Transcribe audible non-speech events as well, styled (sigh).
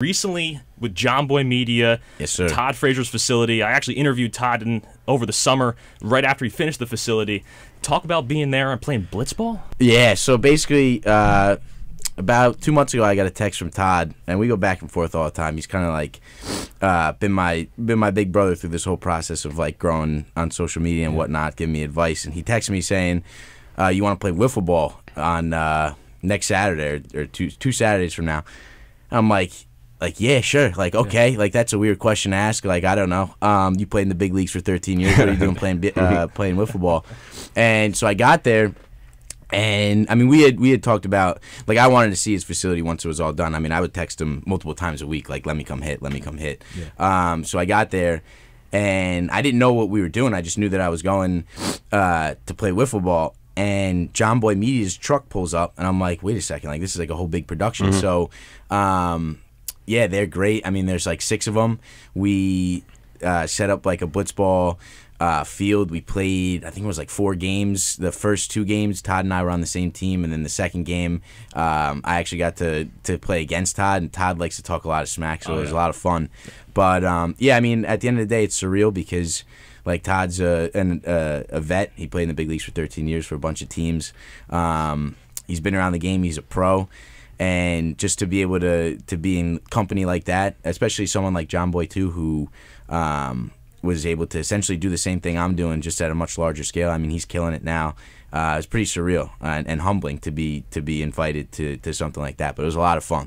recently with John Boy Media, yes, sir. Todd Frazier's facility. I actually interviewed Todd in, over the summer, right after he finished the facility. Talk about being there and playing blitzball. Yeah, so basically, uh, about two months ago, I got a text from Todd, and we go back and forth all the time. He's kind of like uh, been my been my big brother through this whole process of like growing on social media and whatnot, giving me advice. And he texted me saying, uh, "You want to play wiffle ball on uh, next Saturday or, or two two Saturdays from now?" I'm like, like yeah sure like okay yeah. like that's a weird question to ask like i don't know um you played in the big leagues for 13 years what are you doing (laughs) playing uh, playing wiffle ball and so i got there and I mean, we had we had talked about like I wanted to see his facility once it was all done. I mean, I would text him multiple times a week, like "Let me come hit, let me come hit." Yeah. Um, so I got there, and I didn't know what we were doing. I just knew that I was going uh, to play wiffle ball. And John Boy Media's truck pulls up, and I'm like, "Wait a second! Like this is like a whole big production." Mm -hmm. So. Um, yeah, they're great. I mean, there's like six of them. We uh, set up like a blitzball uh, field. We played, I think it was like four games. The first two games, Todd and I were on the same team, and then the second game, um, I actually got to to play against Todd, and Todd likes to talk a lot of smack, so oh, it was a lot of fun. But um, yeah, I mean, at the end of the day, it's surreal because. Like Todd's a, an, a, a vet. He played in the big leagues for 13 years for a bunch of teams. Um, he's been around the game. He's a pro and just to be able to to be in company like that, especially someone like John Boy too, who um, was able to essentially do the same thing I'm doing, just at a much larger scale. I mean, he's killing it now. Uh, it's pretty surreal and, and, humbling to be to be invited to, to something like that, but it was a lot of fun.